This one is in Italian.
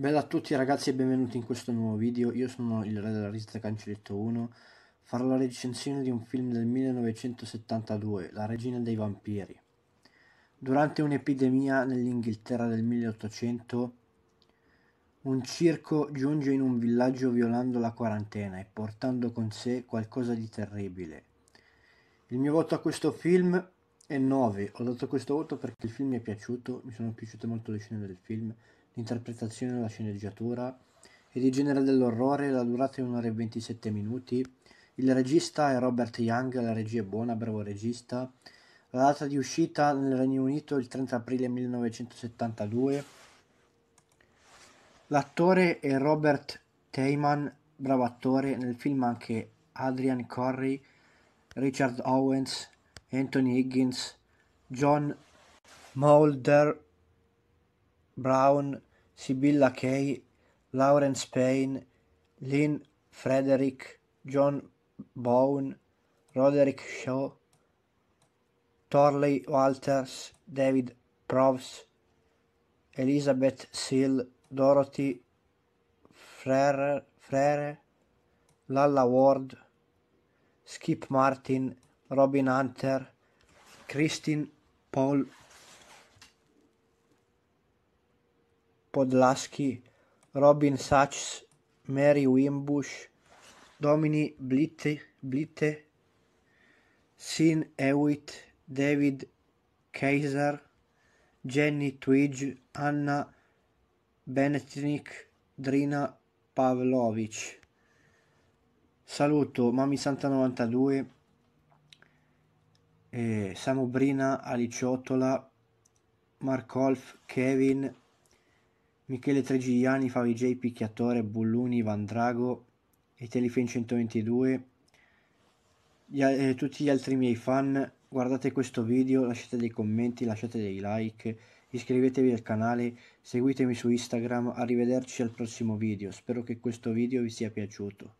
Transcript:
Bella a tutti ragazzi e benvenuti in questo nuovo video, io sono il re della rivista Cancelletto 1 Farò la recensione di un film del 1972, La regina dei vampiri Durante un'epidemia nell'Inghilterra del 1800 Un circo giunge in un villaggio violando la quarantena e portando con sé qualcosa di terribile Il mio voto a questo film è 9, ho dato questo voto perché il film mi è piaciuto, mi sono piaciute molto le scene del film interpretazione della sceneggiatura ed il genere dell'orrore, la durata è 1 ora e 27 minuti, il regista è Robert Young, la regia è buona, bravo regista, la data di uscita nel Regno Unito è il 30 aprile 1972, l'attore è Robert Teyman, bravo attore, nel film anche Adrian Corry, Richard Owens, Anthony Higgins, John Mulder, Brown, Sibilla Kay, Lawrence Payne, Lynn Frederick, John Bowne, Roderick Shaw, Torley Walters, David Proves, Elizabeth Seal, Dorothy Frere, Frere Lalla Ward, Skip Martin, Robin Hunter, Christine Paul Podlaski, Robin Sachs, Mary Wimbush, Domini Blitte, Blitte Sin Hewitt, David Kaiser, Jenny Twigg, Anna Benetnik, Drina Pavlovic. Saluto Mami Santa 92, eh, Samobrina Aliciotola, Markolf, Kevin, Michele Tregigliani, Favi J, Picchiatore, Bulluni, Vandrago e Telefin 122 gli, eh, tutti gli altri miei fan guardate questo video, lasciate dei commenti, lasciate dei like iscrivetevi al canale, seguitemi su Instagram, arrivederci al prossimo video, spero che questo video vi sia piaciuto